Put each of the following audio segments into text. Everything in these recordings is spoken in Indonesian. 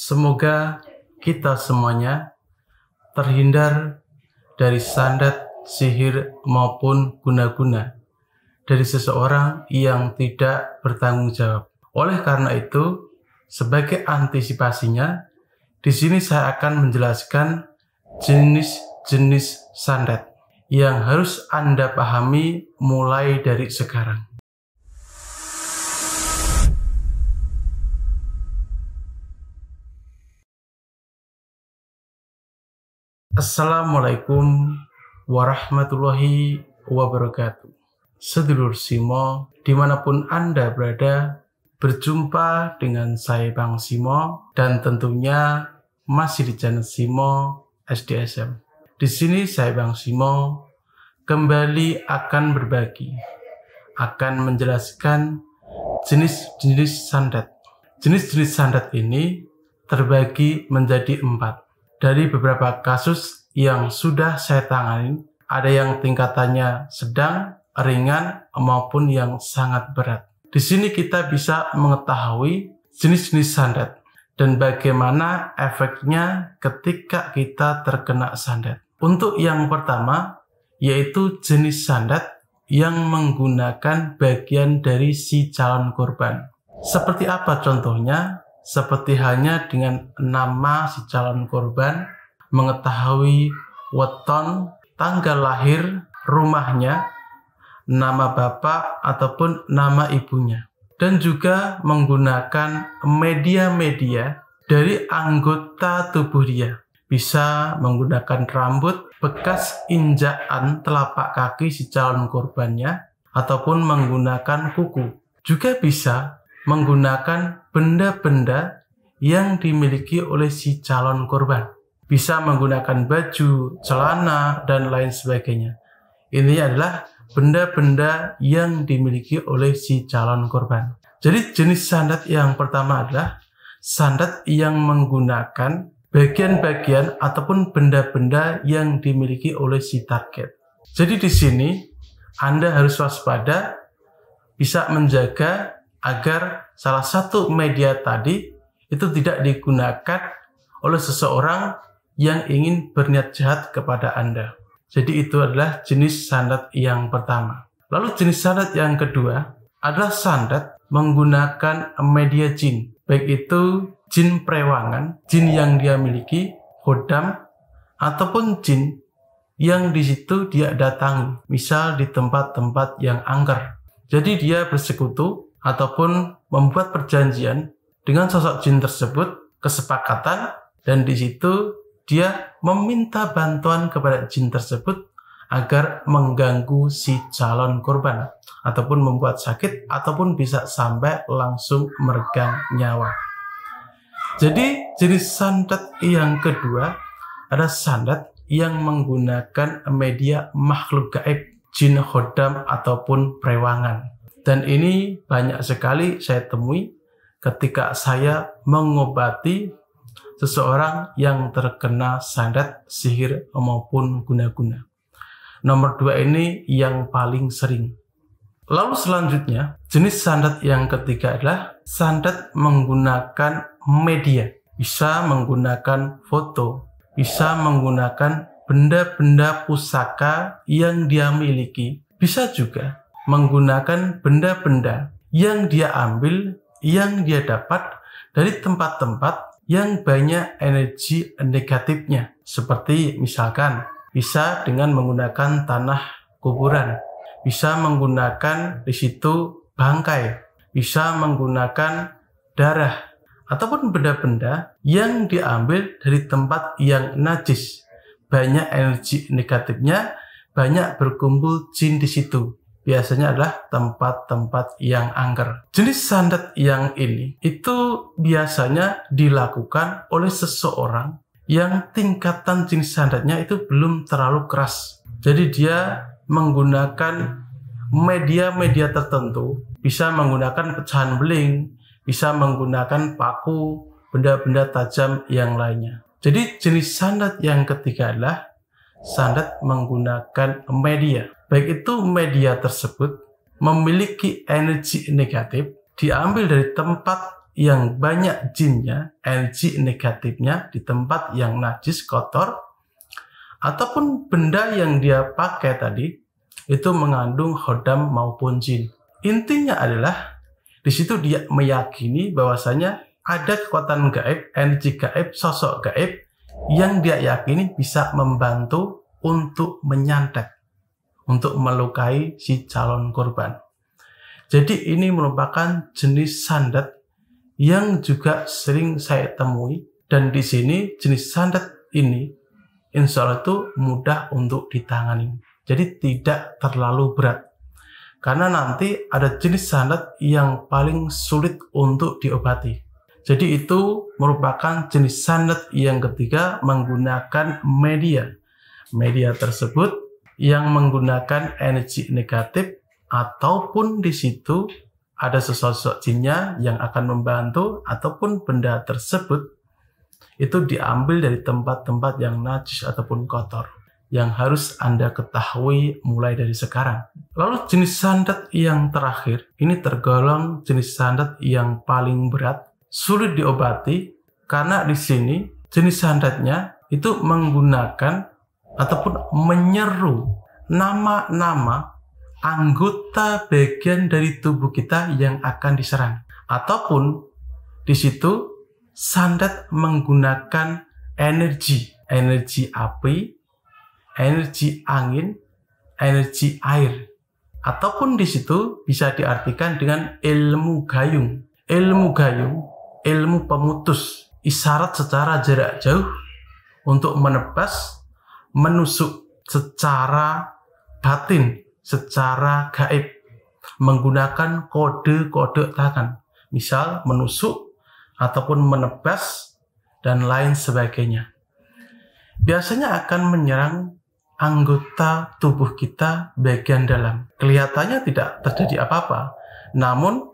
Semoga kita semuanya terhindar dari sandat, sihir maupun guna-guna dari seseorang yang tidak bertanggung jawab. Oleh karena itu, sebagai antisipasinya, di sini saya akan menjelaskan jenis-jenis sandat yang harus Anda pahami mulai dari sekarang. Assalamualaikum warahmatullahi wabarakatuh. Sedulur Simo, dimanapun Anda berada, berjumpa dengan saya Bang Simo dan tentunya masih di channel Simo SDSM. Di sini saya Bang Simo kembali akan berbagi, akan menjelaskan jenis-jenis sandat. Jenis-jenis sandat ini terbagi menjadi empat dari beberapa kasus yang sudah saya tangani, ada yang tingkatannya sedang, ringan, maupun yang sangat berat. Di sini kita bisa mengetahui jenis-jenis sandet dan bagaimana efeknya ketika kita terkena sandet. Untuk yang pertama, yaitu jenis sandet yang menggunakan bagian dari si calon korban. Seperti apa contohnya? seperti hanya dengan nama si calon korban, mengetahui weton, tanggal lahir, rumahnya, nama bapak ataupun nama ibunya. Dan juga menggunakan media-media dari anggota tubuh dia. Bisa menggunakan rambut, bekas injakan telapak kaki si calon korbannya, ataupun menggunakan kuku. Juga bisa menggunakan benda-benda yang dimiliki oleh si calon korban. Bisa menggunakan baju, celana, dan lain sebagainya. ini adalah benda-benda yang dimiliki oleh si calon korban. Jadi jenis sandat yang pertama adalah sandat yang menggunakan bagian-bagian ataupun benda-benda yang dimiliki oleh si target. Jadi di sini Anda harus waspada bisa menjaga agar salah satu media tadi itu tidak digunakan oleh seseorang yang ingin berniat jahat kepada Anda. Jadi itu adalah jenis sandat yang pertama. Lalu jenis sandat yang kedua adalah sandat menggunakan media jin, baik itu jin perewangan, jin yang dia miliki, hodam, ataupun jin yang di situ dia datangi, misal di tempat-tempat yang angker. Jadi dia bersekutu ataupun membuat perjanjian dengan sosok jin tersebut, kesepakatan, dan di situ dia meminta bantuan kepada jin tersebut agar mengganggu si calon korban ataupun membuat sakit ataupun bisa sampai langsung meregang nyawa. Jadi jenis santet yang kedua ada santet yang menggunakan media makhluk gaib, jin hodam ataupun prewangan. Dan ini banyak sekali saya temui ketika saya mengobati seseorang yang terkena sandat, sihir, maupun guna-guna. Nomor dua ini yang paling sering. Lalu selanjutnya, jenis sandat yang ketiga adalah sandat menggunakan media. Bisa menggunakan foto, bisa menggunakan benda-benda pusaka yang dia miliki. Bisa juga menggunakan benda-benda yang dia ambil, yang dia dapat dari tempat-tempat yang banyak energi negatifnya. Seperti misalkan bisa dengan menggunakan tanah kuburan, bisa menggunakan di situ bangkai, bisa menggunakan darah, ataupun benda-benda yang diambil dari tempat yang najis. Banyak energi negatifnya, banyak berkumpul jin di situ biasanya adalah tempat-tempat yang angker. Jenis sandat yang ini itu biasanya dilakukan oleh seseorang yang tingkatan jenis sandatnya itu belum terlalu keras. Jadi dia menggunakan media-media tertentu, bisa menggunakan pecahan beling, bisa menggunakan paku, benda-benda tajam yang lainnya. Jadi jenis sandat yang ketiga adalah sangat menggunakan media. Baik itu media tersebut memiliki energi negatif diambil dari tempat yang banyak jinnya, energi negatifnya di tempat yang najis kotor ataupun benda yang dia pakai tadi itu mengandung hodam maupun jin. Intinya adalah di situ dia meyakini bahwasanya ada kekuatan gaib, energi gaib, sosok gaib yang dia yakini bisa membantu untuk menyantet, untuk melukai si calon korban. Jadi ini merupakan jenis sandet yang juga sering saya temui dan di sini jenis sandet ini insya Allah itu mudah untuk ditangani. Jadi tidak terlalu berat. Karena nanti ada jenis sandet yang paling sulit untuk diobati jadi itu merupakan jenis sanad yang ketiga menggunakan media. Media tersebut yang menggunakan energi negatif ataupun di situ ada sesosok jinnya yang akan membantu ataupun benda tersebut itu diambil dari tempat-tempat yang najis ataupun kotor yang harus Anda ketahui mulai dari sekarang. Lalu jenis sandat yang terakhir, ini tergolong jenis sandat yang paling berat sulit diobati karena di sini jenis sandatnya itu menggunakan ataupun menyeru nama-nama anggota bagian dari tubuh kita yang akan diserang ataupun di situ sandat menggunakan energi energi api energi angin energi air ataupun di situ bisa diartikan dengan ilmu gayung ilmu gayung ilmu pemutus isyarat secara jarak jauh untuk menebas, menusuk secara batin, secara gaib menggunakan kode-kode tangan. Misal menusuk ataupun menebas dan lain sebagainya. Biasanya akan menyerang anggota tubuh kita bagian dalam. Kelihatannya tidak terjadi apa-apa, namun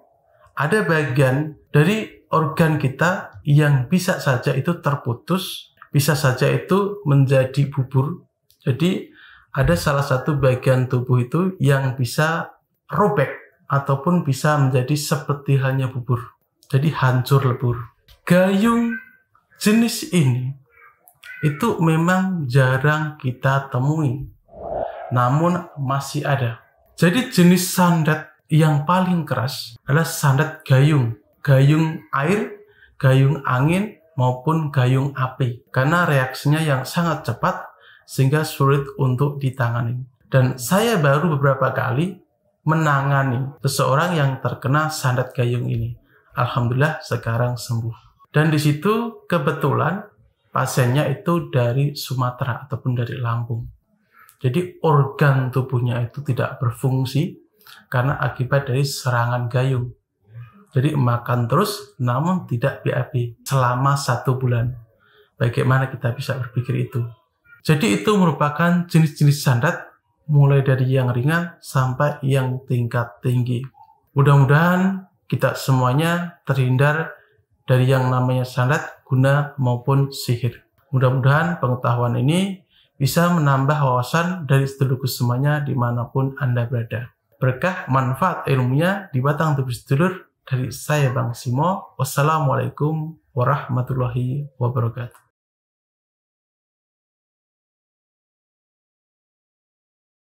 ada bagian dari organ kita yang bisa saja itu terputus, bisa saja itu menjadi bubur. Jadi ada salah satu bagian tubuh itu yang bisa robek ataupun bisa menjadi seperti hanya bubur. Jadi hancur lebur. Gayung jenis ini itu memang jarang kita temui. Namun masih ada. Jadi jenis sandat yang paling keras adalah sandat gayung, gayung air, gayung angin maupun gayung api karena reaksinya yang sangat cepat sehingga sulit untuk ditangani. Dan saya baru beberapa kali menangani seseorang yang terkena sandat gayung ini. Alhamdulillah sekarang sembuh. Dan di situ kebetulan pasiennya itu dari Sumatera ataupun dari Lampung. Jadi organ tubuhnya itu tidak berfungsi karena akibat dari serangan gayung. Jadi makan terus namun tidak BAB selama satu bulan. Bagaimana kita bisa berpikir itu? Jadi itu merupakan jenis-jenis sandat mulai dari yang ringan sampai yang tingkat tinggi. Mudah-mudahan kita semuanya terhindar dari yang namanya sandat, guna maupun sihir. Mudah-mudahan pengetahuan ini bisa menambah wawasan dari seluruh semuanya dimanapun Anda berada berkah manfaat ilmunya di batang tubuh sedulur dari saya Bang Simo. Wassalamualaikum warahmatullahi wabarakatuh.